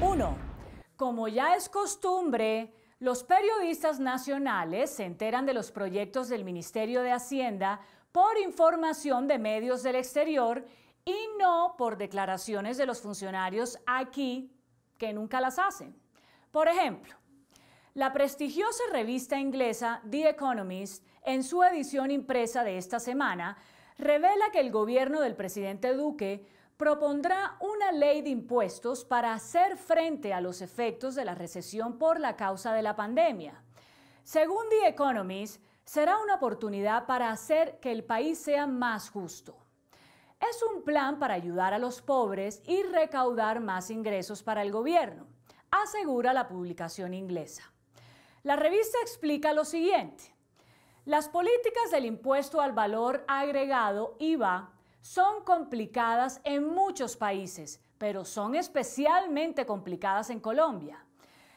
1. Como ya es costumbre, los periodistas nacionales se enteran de los proyectos del Ministerio de Hacienda por información de medios del exterior y no por declaraciones de los funcionarios aquí que nunca las hacen. Por ejemplo, la prestigiosa revista inglesa The Economist, en su edición impresa de esta semana, revela que el gobierno del presidente Duque propondrá una ley de impuestos para hacer frente a los efectos de la recesión por la causa de la pandemia. Según The Economist, será una oportunidad para hacer que el país sea más justo. Es un plan para ayudar a los pobres y recaudar más ingresos para el gobierno, asegura la publicación inglesa. La revista explica lo siguiente. Las políticas del impuesto al valor agregado IVA son complicadas en muchos países, pero son especialmente complicadas en Colombia.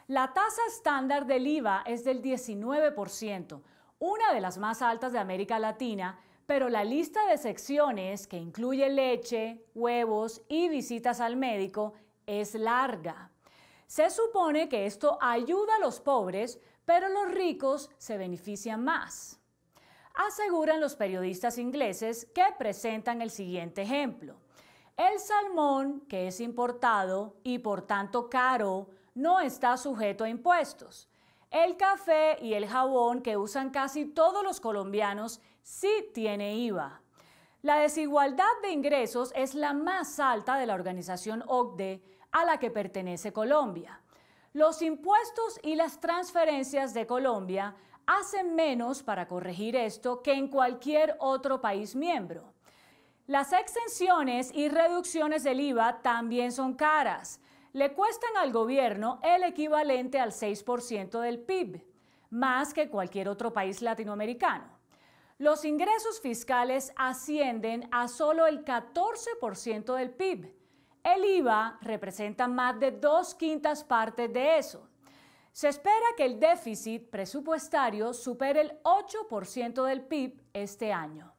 La tasa estándar del IVA es del 19%, una de las más altas de América Latina, pero la lista de secciones, que incluye leche, huevos y visitas al médico, es larga. Se supone que esto ayuda a los pobres, pero los ricos se benefician más aseguran los periodistas ingleses que presentan el siguiente ejemplo. El salmón, que es importado y por tanto caro, no está sujeto a impuestos. El café y el jabón que usan casi todos los colombianos sí tiene IVA. La desigualdad de ingresos es la más alta de la organización OCDE a la que pertenece Colombia. Los impuestos y las transferencias de Colombia hacen menos para corregir esto que en cualquier otro país miembro. Las exenciones y reducciones del IVA también son caras. Le cuestan al gobierno el equivalente al 6% del PIB, más que cualquier otro país latinoamericano. Los ingresos fiscales ascienden a solo el 14% del PIB el IVA representa más de dos quintas partes de eso. Se espera que el déficit presupuestario supere el 8% del PIB este año.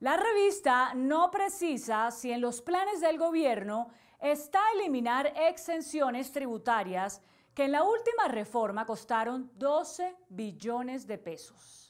La revista no precisa si en los planes del gobierno está eliminar exenciones tributarias que en la última reforma costaron 12 billones de pesos.